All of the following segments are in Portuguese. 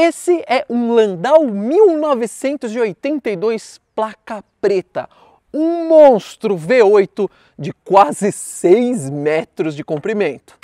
Esse é um Landau 1982 placa preta, um monstro V8 de quase 6 metros de comprimento.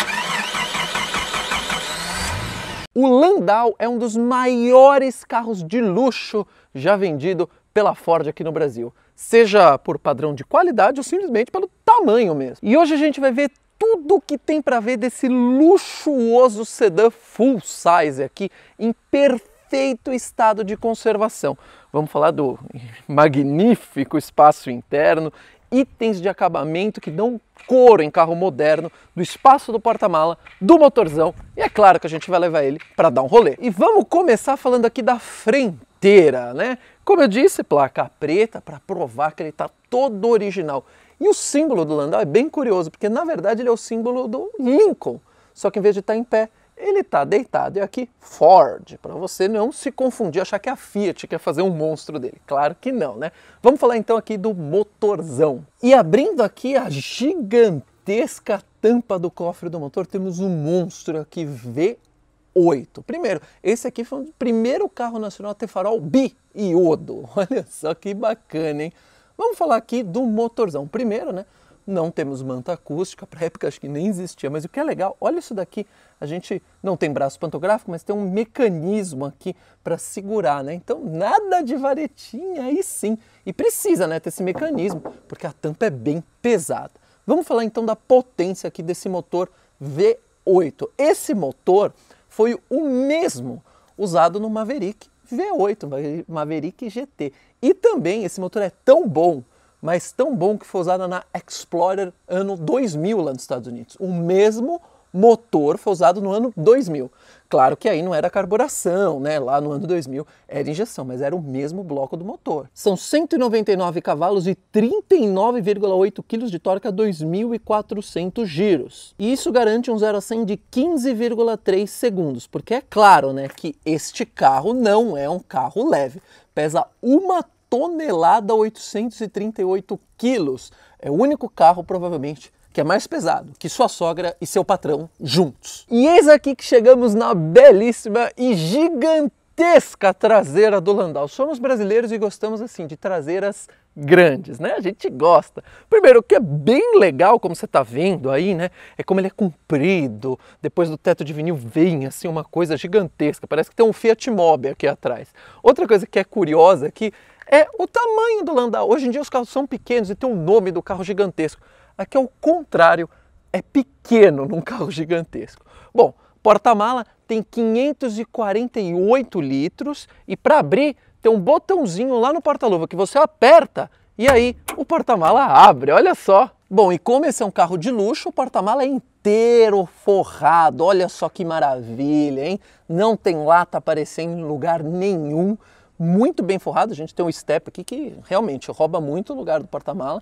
O Landau é um dos maiores carros de luxo já vendido pela Ford aqui no Brasil, seja por padrão de qualidade ou simplesmente pelo tamanho mesmo. E hoje a gente vai ver tudo que tem para ver desse luxuoso sedã full size aqui em perfeito estado de conservação. Vamos falar do magnífico espaço interno, itens de acabamento que dão cor em carro moderno, do espaço do porta-mala, do motorzão e é claro que a gente vai levar ele para dar um rolê. E vamos começar falando aqui da frenteira, né? Como eu disse, placa preta para provar que ele está todo original. E o símbolo do Landau é bem curioso, porque na verdade ele é o símbolo do Lincoln, só que em vez de estar tá em pé, ele está deitado. E aqui, Ford, para você não se confundir, achar que é a Fiat quer fazer um monstro dele. Claro que não, né? Vamos falar então aqui do motorzão. E abrindo aqui a gigantesca tampa do cofre do motor, temos um monstro aqui, V8. Primeiro, esse aqui foi o primeiro carro nacional a ter farol bi-iodo. Olha só que bacana, hein? Vamos falar aqui do motorzão. Primeiro, né? Não temos manta acústica, para época acho que nem existia, mas o que é legal, olha isso daqui. A gente não tem braço pantográfico, mas tem um mecanismo aqui para segurar, né? Então nada de varetinha aí sim. E precisa, né, ter esse mecanismo, porque a tampa é bem pesada. Vamos falar então da potência aqui desse motor V8. Esse motor foi o mesmo usado no Maverick V8 Maverick GT. E também esse motor é tão bom, mas tão bom que foi usado na Explorer ano 2000 lá nos Estados Unidos. O mesmo motor foi usado no ano 2000. Claro que aí não era carburação, né? Lá no ano 2000 era injeção, mas era o mesmo bloco do motor. São 199 cavalos e 39,8 kg de torque a 2.400 giros. E isso garante um 0 a 100 de 15,3 segundos, porque é claro, né, que este carro não é um carro leve. Pesa uma tonelada 838 quilos. É o único carro provavelmente que é mais pesado que sua sogra e seu patrão juntos. E eis aqui que chegamos na belíssima e gigantesca traseira do Landau. Somos brasileiros e gostamos assim de traseiras grandes, né? A gente gosta. Primeiro, o que é bem legal, como você está vendo aí, né? É como ele é comprido. Depois do teto de vinil vem assim uma coisa gigantesca. Parece que tem um Fiat Mobi aqui atrás. Outra coisa que é curiosa aqui é, é o tamanho do Landau. Hoje em dia os carros são pequenos e tem um nome do carro gigantesco. Aqui é o contrário, é pequeno num carro gigantesco. Bom, porta-mala tem 548 litros e para abrir tem um botãozinho lá no porta-luva que você aperta e aí o porta-mala abre, olha só. Bom, e como esse é um carro de luxo, o porta-mala é inteiro forrado, olha só que maravilha, hein? Não tem lata aparecendo em lugar nenhum, muito bem forrado, a gente tem um step aqui que realmente rouba muito o lugar do porta-mala,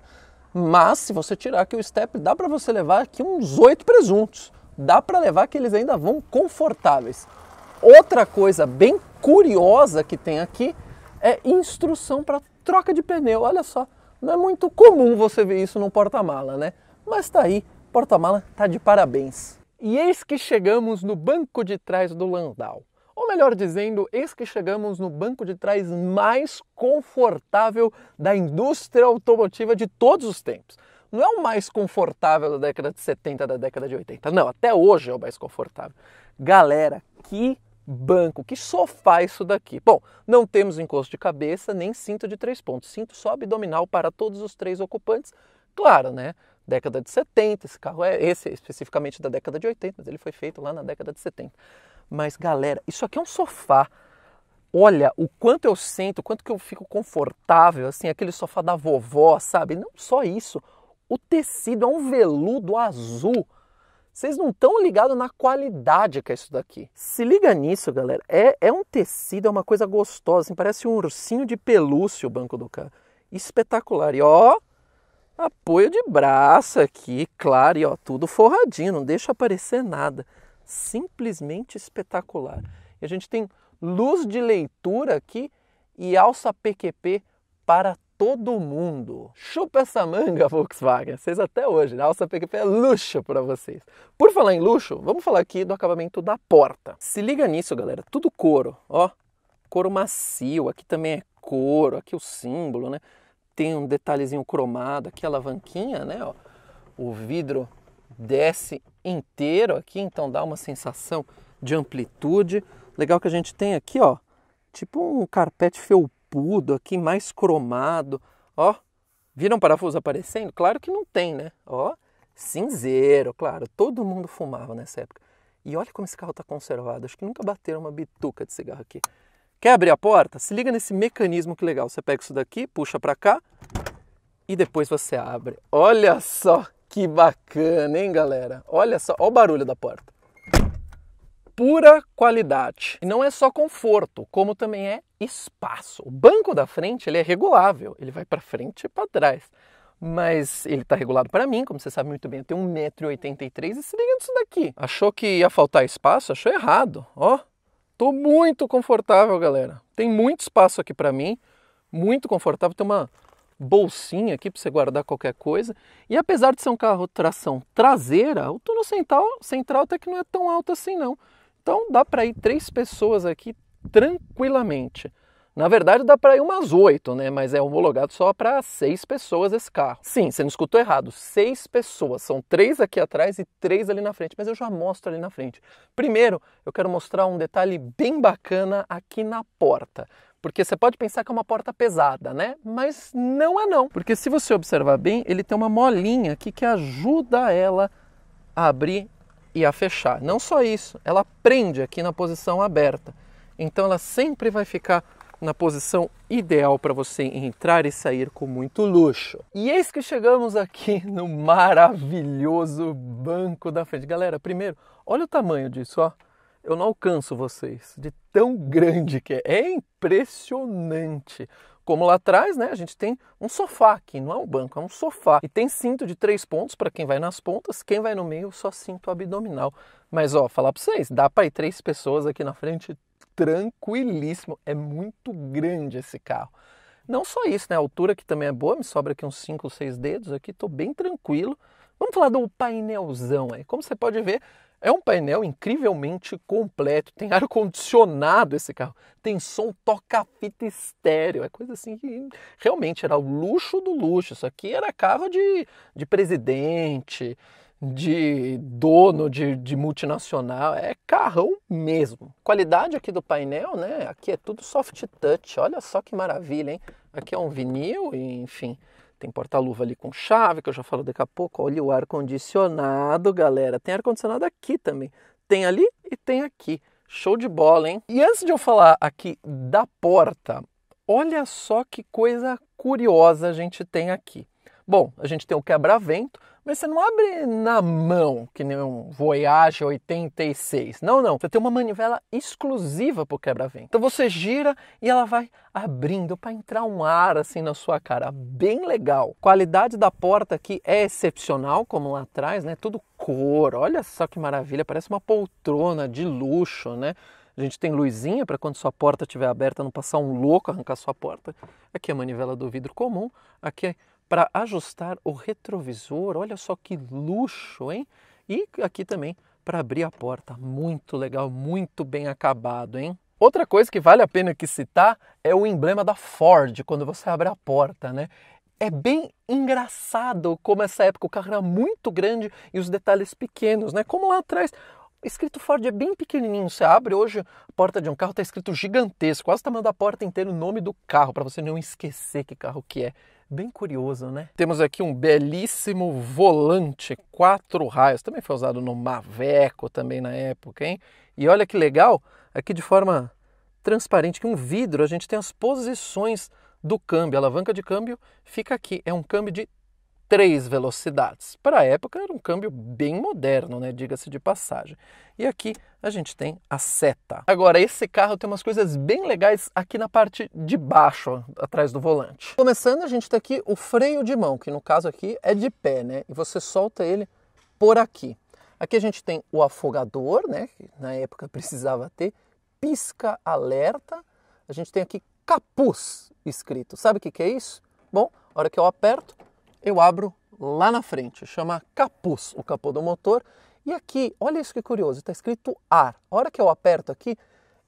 mas se você tirar aqui o step, dá para você levar aqui uns oito presuntos. Dá para levar que eles ainda vão confortáveis. Outra coisa bem curiosa que tem aqui é instrução para troca de pneu. Olha só, não é muito comum você ver isso no porta-mala, né? Mas tá aí, porta-mala tá de parabéns. E eis que chegamos no banco de trás do Landau melhor dizendo, eis que chegamos no banco de trás mais confortável da indústria automotiva de todos os tempos. Não é o mais confortável da década de 70, da década de 80. Não, até hoje é o mais confortável. Galera, que banco, que sofá isso daqui? Bom, não temos encosto de cabeça, nem cinto de três pontos. Cinto só abdominal para todos os três ocupantes. Claro, né? Década de 70, esse carro é esse é especificamente da década de 80, mas ele foi feito lá na década de 70. Mas galera, isso aqui é um sofá. Olha o quanto eu sinto, o quanto que eu fico confortável, assim, aquele sofá da vovó, sabe? Não só isso, o tecido é um veludo azul. Vocês não estão ligados na qualidade que é isso daqui. Se liga nisso, galera. É, é um tecido, é uma coisa gostosa, assim, parece um ursinho de pelúcia o banco do carro. Espetacular. E ó, apoio de braço aqui, claro, e ó, tudo forradinho, não deixa aparecer nada simplesmente espetacular. E a gente tem luz de leitura aqui e alça PQP para todo mundo. Chupa essa manga, Volkswagen. Vocês até hoje, a né? alça PQP é luxo para vocês. Por falar em luxo, vamos falar aqui do acabamento da porta. Se liga nisso, galera. Tudo couro, ó. Couro macio. Aqui também é couro. Aqui o símbolo, né? Tem um detalhezinho cromado. Aqui a alavanquinha, né? Ó. O vidro desce inteiro aqui, então dá uma sensação de amplitude. Legal que a gente tem aqui, ó, tipo um carpete felpudo aqui, mais cromado, ó. Viram parafuso aparecendo? Claro que não tem, né? Ó, cinzeiro, claro, todo mundo fumava nessa época. E olha como esse carro está conservado, acho que nunca bateram uma bituca de cigarro aqui. Quer abrir a porta? Se liga nesse mecanismo que legal. Você pega isso daqui, puxa para cá e depois você abre. Olha só que bacana, hein, galera? Olha só, olha o barulho da porta. Pura qualidade. E não é só conforto, como também é espaço. O banco da frente ele é regulável, ele vai para frente e para trás. Mas ele está regulado para mim, como você sabe muito bem, eu tenho 1,83m e se liga nisso daqui. Achou que ia faltar espaço? Achou errado. Ó, tô muito confortável, galera. Tem muito espaço aqui para mim, muito confortável. Tem uma bolsinha aqui para você guardar qualquer coisa. E apesar de ser um carro tração traseira, o túnel central, central até que não é tão alto assim não. Então dá para ir três pessoas aqui tranquilamente. Na verdade dá para ir umas oito, né? Mas é homologado só para seis pessoas esse carro. Sim, você não escutou errado, seis pessoas. São três aqui atrás e três ali na frente. Mas eu já mostro ali na frente. Primeiro, eu quero mostrar um detalhe bem bacana aqui na porta. Porque você pode pensar que é uma porta pesada, né? Mas não é não. Porque se você observar bem, ele tem uma molinha aqui que ajuda ela a abrir e a fechar. Não só isso, ela prende aqui na posição aberta. Então ela sempre vai ficar na posição ideal para você entrar e sair com muito luxo. E eis que chegamos aqui no maravilhoso banco da frente. Galera, primeiro, olha o tamanho disso, ó eu não alcanço vocês, de tão grande que é. É impressionante. Como lá atrás, né, a gente tem um sofá aqui, não é um banco, é um sofá. E tem cinto de três pontos para quem vai nas pontas, quem vai no meio só cinto abdominal. Mas ó, falar para vocês, dá para ir três pessoas aqui na frente tranquilíssimo. É muito grande esse carro. Não só isso, né? A altura que também é boa, me sobra aqui uns 5 ou 6 dedos aqui, tô bem tranquilo. Vamos falar do painelzão aí. Como você pode ver, é um painel incrivelmente completo, tem ar-condicionado esse carro, tem som toca-fita estéreo, é coisa assim que realmente era o luxo do luxo. Isso aqui era carro de, de presidente, de dono de, de multinacional, é carrão mesmo. Qualidade aqui do painel, né? Aqui é tudo soft touch, olha só que maravilha, hein? Aqui é um vinil, enfim. Tem porta-luva ali com chave, que eu já falo daqui a pouco. Olha o ar-condicionado, galera. Tem ar-condicionado aqui também. Tem ali e tem aqui. Show de bola, hein? E antes de eu falar aqui da porta, olha só que coisa curiosa a gente tem aqui. Bom, a gente tem o quebra-vento, mas você não abre na mão, que nem um Voyage 86. Não, não. Você tem uma manivela exclusiva para o quebra-vento. Então você gira e ela vai abrindo para entrar um ar assim na sua cara. Bem legal. Qualidade da porta aqui é excepcional, como lá atrás, né? Tudo cor. Olha só que maravilha. Parece uma poltrona de luxo, né? A gente tem luzinha para quando sua porta estiver aberta não passar um louco arrancar sua porta. Aqui é a manivela do vidro comum. Aqui é para ajustar o retrovisor. Olha só que luxo, hein? E aqui também para abrir a porta. Muito legal, muito bem acabado, hein? Outra coisa que vale a pena que citar é o emblema da Ford quando você abre a porta, né? É bem engraçado como essa época o carro era muito grande e os detalhes pequenos, né? Como lá atrás escrito Ford é bem pequenininho. Você abre hoje a porta de um carro, está escrito gigantesco, quase o tá tamanho da porta inteira, o nome do carro, para você não esquecer que carro que é. Bem curioso, né? Temos aqui um belíssimo volante, quatro raios. Também foi usado no Maveco também na época, hein? E olha que legal, aqui de forma transparente, que um vidro, a gente tem as posições do câmbio. A alavanca de câmbio fica aqui. É um câmbio de três velocidades. Para a época era um câmbio bem moderno, né? diga-se de passagem. E aqui a gente tem a seta. Agora, esse carro tem umas coisas bem legais aqui na parte de baixo, atrás do volante. Começando, a gente tem tá aqui o freio de mão, que no caso aqui é de pé, né? E você solta ele por aqui. Aqui a gente tem o afogador, né? Que na época precisava ter, pisca alerta. A gente tem aqui capuz escrito. Sabe o que, que é isso? Bom, a hora que eu aperto, eu abro lá na frente, chama capuz, o capô do motor. E aqui, olha isso que curioso, está escrito ar. A hora que eu aperto aqui,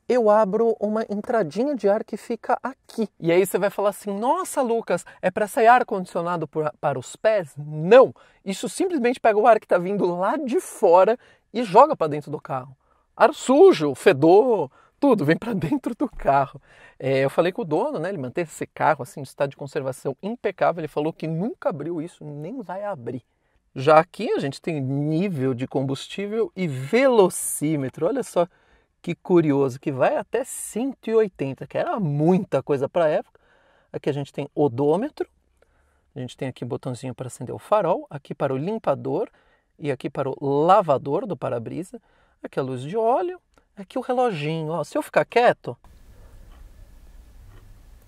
eu abro uma entradinha de ar que fica aqui. E aí você vai falar assim: nossa, Lucas, é para sair ar condicionado para os pés? Não! Isso simplesmente pega o ar que está vindo lá de fora e joga para dentro do carro. Ar sujo, fedor, tudo, vem para dentro do carro. É, eu falei com o dono, né? Ele manteve esse carro assim, de estado de conservação impecável. Ele falou que nunca abriu isso, nem vai abrir. Já aqui a gente tem nível de combustível e velocímetro. Olha só que curioso, que vai até 180, que era muita coisa para a época. Aqui a gente tem odômetro, a gente tem aqui um botãozinho para acender o farol, aqui para o limpador e aqui para o lavador do para-brisa. Aqui a luz de óleo, Aqui o reloginho, ó. Se eu ficar quieto,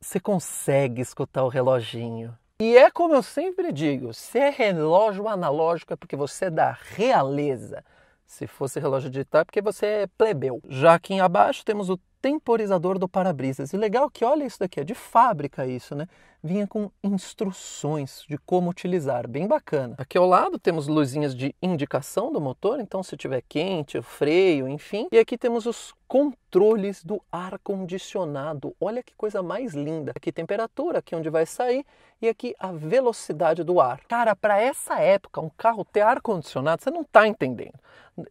você consegue escutar o reloginho. E é como eu sempre digo: se é relógio analógico é porque você é da realeza. Se fosse relógio digital é porque você é plebeu. Já aqui embaixo temos o temporizador do para-brisas. E legal é que olha isso daqui, é de fábrica isso, né? Vinha com instruções de como utilizar, bem bacana. Aqui ao lado temos luzinhas de indicação do motor, então se tiver quente, freio, enfim. E aqui temos os controles do ar condicionado. Olha que coisa mais linda. Aqui temperatura, aqui onde vai sair e aqui a velocidade do ar. Cara, para essa época, um carro ter ar condicionado, você não está entendendo.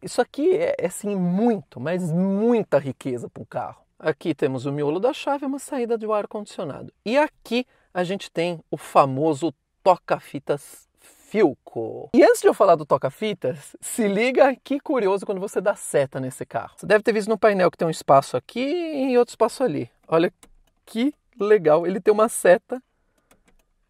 Isso aqui é, é assim muito, mas muita riqueza para um carro. Aqui temos o miolo da chave, uma saída do ar condicionado. E aqui a gente tem o famoso toca-fitas Filco. E antes de eu falar do toca-fitas, se liga que curioso quando você dá seta nesse carro. Você deve ter visto no painel que tem um espaço aqui e outro espaço ali. Olha que legal, ele tem uma seta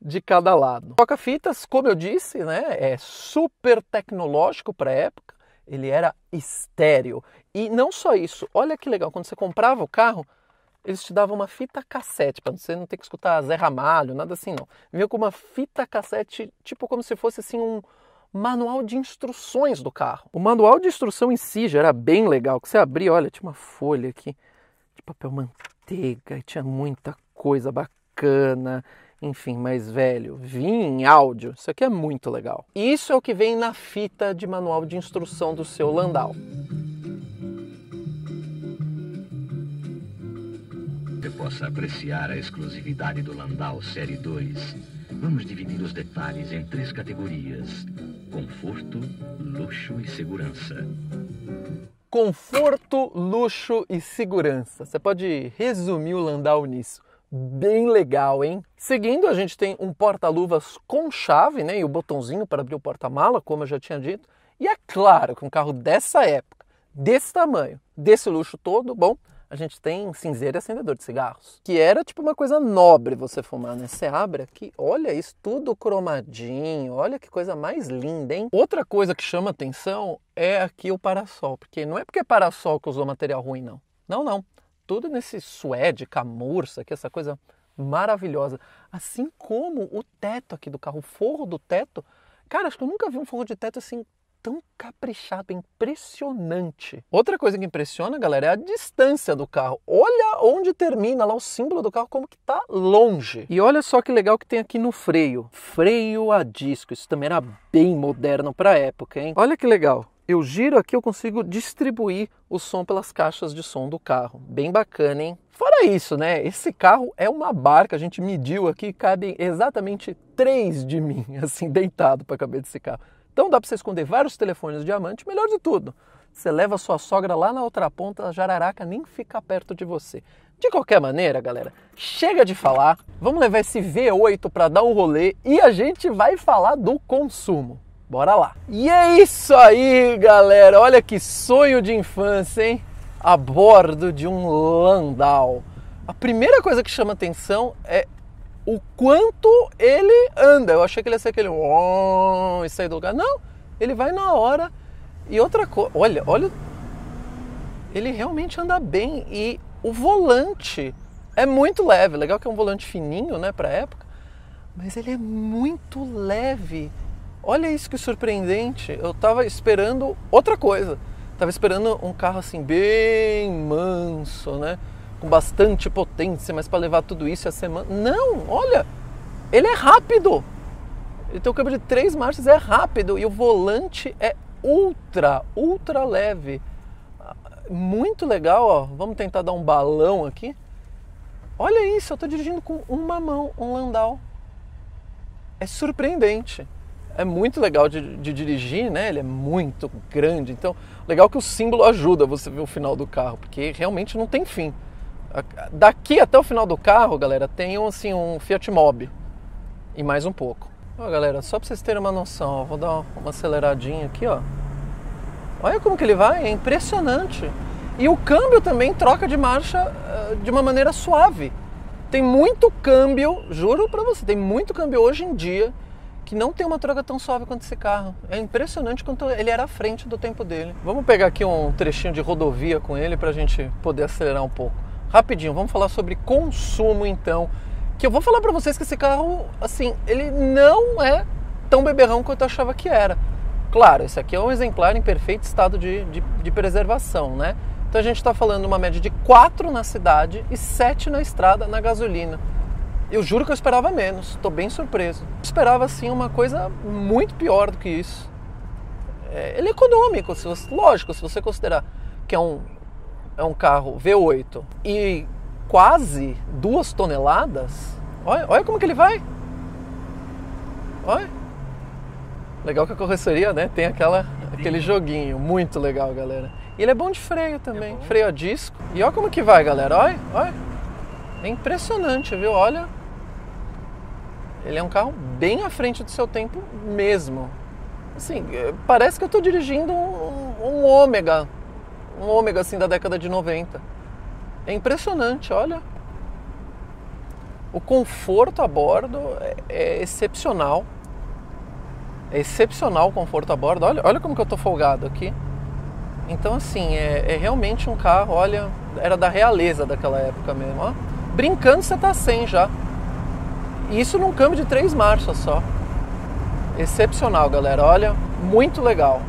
de cada lado. Toca-fitas, como eu disse, né, é super tecnológico para época ele era estéreo. E não só isso, olha que legal, quando você comprava o carro, eles te davam uma fita cassete, para você não ter que escutar Zé Ramalho, nada assim não. Veio com uma fita cassete, tipo como se fosse assim um manual de instruções do carro. O manual de instrução em si já era bem legal, que você abria, olha, tinha uma folha aqui de papel manteiga, tinha muita coisa bacana enfim, mais velho, vinha em áudio. Isso aqui é muito legal. Isso é o que vem na fita de manual de instrução do seu Landau. Você possa apreciar a exclusividade do Landau Série 2. Vamos dividir os detalhes em três categorias: conforto, luxo e segurança conforto, luxo e segurança. Você pode resumir o Landau nisso bem legal, hein? Seguindo, a gente tem um porta-luvas com chave, né? E o botãozinho para abrir o porta-mala, como eu já tinha dito. E é claro que um carro dessa época, desse tamanho, desse luxo todo, bom, a gente tem cinzeiro e acendedor de cigarros. Que era tipo uma coisa nobre você fumar, né? Você abre aqui, olha isso, tudo cromadinho, olha que coisa mais linda, hein? Outra coisa que chama atenção é aqui o parasol, porque não é porque é parasol que usou material ruim, não. Não, não todo nesse suede, camurça, que essa coisa maravilhosa. Assim como o teto aqui do carro, o forro do teto. Cara, acho que eu nunca vi um forro de teto assim tão caprichado, impressionante. Outra coisa que impressiona, galera, é a distância do carro. Olha onde termina lá o símbolo do carro, como que tá longe. E olha só que legal que tem aqui no freio. Freio a disco. Isso também era bem moderno para época, hein? Olha que legal eu giro aqui, eu consigo distribuir o som pelas caixas de som do carro. Bem bacana, hein? Fora isso, né? Esse carro é uma barca, a gente mediu aqui, cabem exatamente três de mim, assim, deitado para caber desse carro. Então dá para você esconder vários telefones diamante, melhor de tudo. Você leva sua sogra lá na outra ponta, a jararaca nem fica perto de você. De qualquer maneira, galera, chega de falar, vamos levar esse V8 para dar um rolê e a gente vai falar do consumo. Bora lá! E é isso aí, galera! Olha que sonho de infância, hein? A bordo de um Landau. A primeira coisa que chama atenção é o quanto ele anda. Eu achei que ele ia ser aquele e sair do lugar. Não, ele vai na hora. E outra coisa, olha, olha, ele realmente anda bem e o volante é muito leve. Legal que é um volante fininho, né, para época, mas ele é muito leve Olha isso que surpreendente. Eu estava esperando outra coisa. Tava esperando um carro assim bem manso, né? Com bastante potência, mas para levar tudo isso a semana. Não, olha, ele é rápido. Ele tem um câmbio de três marchas, é rápido e o volante é ultra, ultra leve. Muito legal, ó. Vamos tentar dar um balão aqui. Olha isso, eu estou dirigindo com uma mão um Landau. É surpreendente é muito legal de, de, dirigir, né? Ele é muito grande. Então, legal que o símbolo ajuda você ver o final do carro, porque realmente não tem fim. Daqui até o final do carro, galera, tem um, assim, um Fiat Mobi e mais um pouco. Ó, galera, só para vocês terem uma noção, ó, vou dar uma aceleradinha aqui, ó. Olha como que ele vai, é impressionante. E o câmbio também troca de marcha uh, de uma maneira suave. Tem muito câmbio, juro para você, tem muito câmbio hoje em dia que não tem uma troca tão suave quanto esse carro. É impressionante quanto ele era à frente do tempo dele. Vamos pegar aqui um trechinho de rodovia com ele para a gente poder acelerar um pouco. Rapidinho, vamos falar sobre consumo então. Que eu vou falar para vocês que esse carro, assim, ele não é tão beberrão quanto eu achava que era. Claro, esse aqui é um exemplar em perfeito estado de, de, de preservação, né? Então a gente está falando uma média de 4 na cidade e 7 na estrada na gasolina. Eu juro que eu esperava menos, estou bem surpreso. Eu esperava assim uma coisa muito pior do que isso. É, ele é econômico, se você, lógico, se você considerar que é um, é um carro V8 e quase duas toneladas, olha, olha como que ele vai. Olha. Legal que a correçoria, né? Tem aquela, aquele joguinho. Muito legal, galera. E ele é bom de freio também. É freio a disco. E olha como que vai, galera. Olha, olha. É impressionante, viu? Olha. Ele é um carro bem à frente do seu tempo mesmo. Assim, é, parece que eu estou dirigindo um, um ômega. Um ômega assim da década de 90. É impressionante, olha. O conforto a bordo é, é excepcional. É excepcional o conforto a bordo. Olha, olha como que eu estou folgado aqui. Então, assim, é, é, realmente um carro, olha, era da realeza daquela época mesmo, ó. Brincando, você está sem já. E isso num câmbio de três marchas só. Excepcional, galera. Olha, muito legal.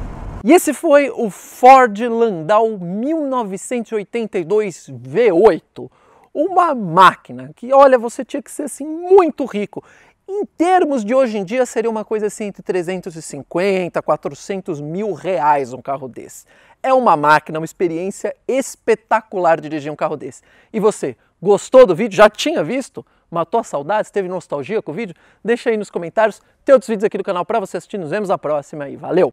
E esse foi o Ford Landau 1982 V8. Uma máquina que, olha, você tinha que ser assim muito rico em termos de hoje em dia, seria uma coisa assim entre 350 a 400 mil reais um carro desse. É uma máquina, uma experiência espetacular dirigir um carro desse. E você, gostou do vídeo? Já tinha visto? Matou a saudade? Teve nostalgia com o vídeo? Deixa aí nos comentários. Tem outros vídeos aqui do canal para você assistir. Nos vemos na próxima e valeu!